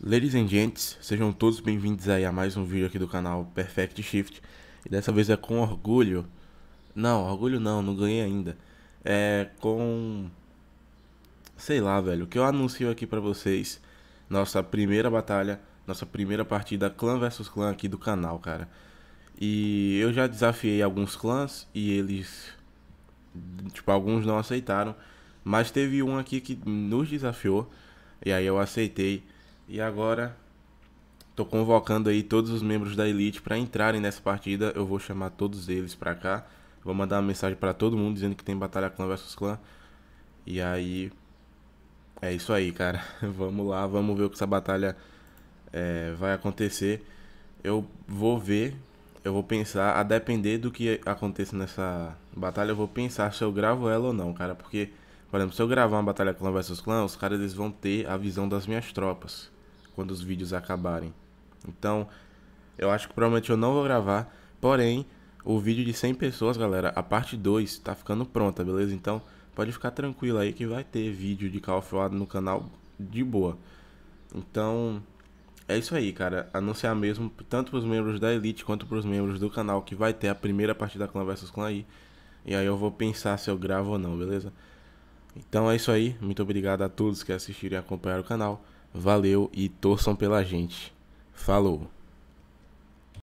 Ladies and gents, sejam todos bem-vindos aí a mais um vídeo aqui do canal Perfect Shift E dessa vez é com orgulho Não, orgulho não, não ganhei ainda É com... Sei lá, velho, que eu anuncio aqui pra vocês Nossa primeira batalha, nossa primeira partida clã versus clã aqui do canal, cara E eu já desafiei alguns clãs e eles... Tipo, alguns não aceitaram Mas teve um aqui que nos desafiou E aí eu aceitei e agora tô convocando aí todos os membros da elite para entrarem nessa partida. Eu vou chamar todos eles para cá. Vou mandar uma mensagem para todo mundo dizendo que tem batalha clã versus clã. E aí é isso aí, cara. Vamos lá, vamos ver o que essa batalha é, vai acontecer. Eu vou ver, eu vou pensar, a depender do que aconteça nessa batalha, eu vou pensar se eu gravo ela ou não, cara. Porque, por exemplo, se eu gravar uma batalha clã versus clã, os caras eles vão ter a visão das minhas tropas quando os vídeos acabarem. Então, eu acho que provavelmente eu não vou gravar, porém, o vídeo de 100 pessoas, galera, a parte 2 tá ficando pronta, beleza? Então, pode ficar tranquilo aí que vai ter vídeo de Call of Duty no canal de boa. Então, é isso aí, cara. Anunciar mesmo, tanto para os membros da Elite quanto para os membros do canal, que vai ter a primeira parte Clã vs Clã aí. E aí eu vou pensar se eu gravo ou não, beleza? Então é isso aí. Muito obrigado a todos que assistiram e acompanharam o canal. Valeu e torçam pela gente. Falou!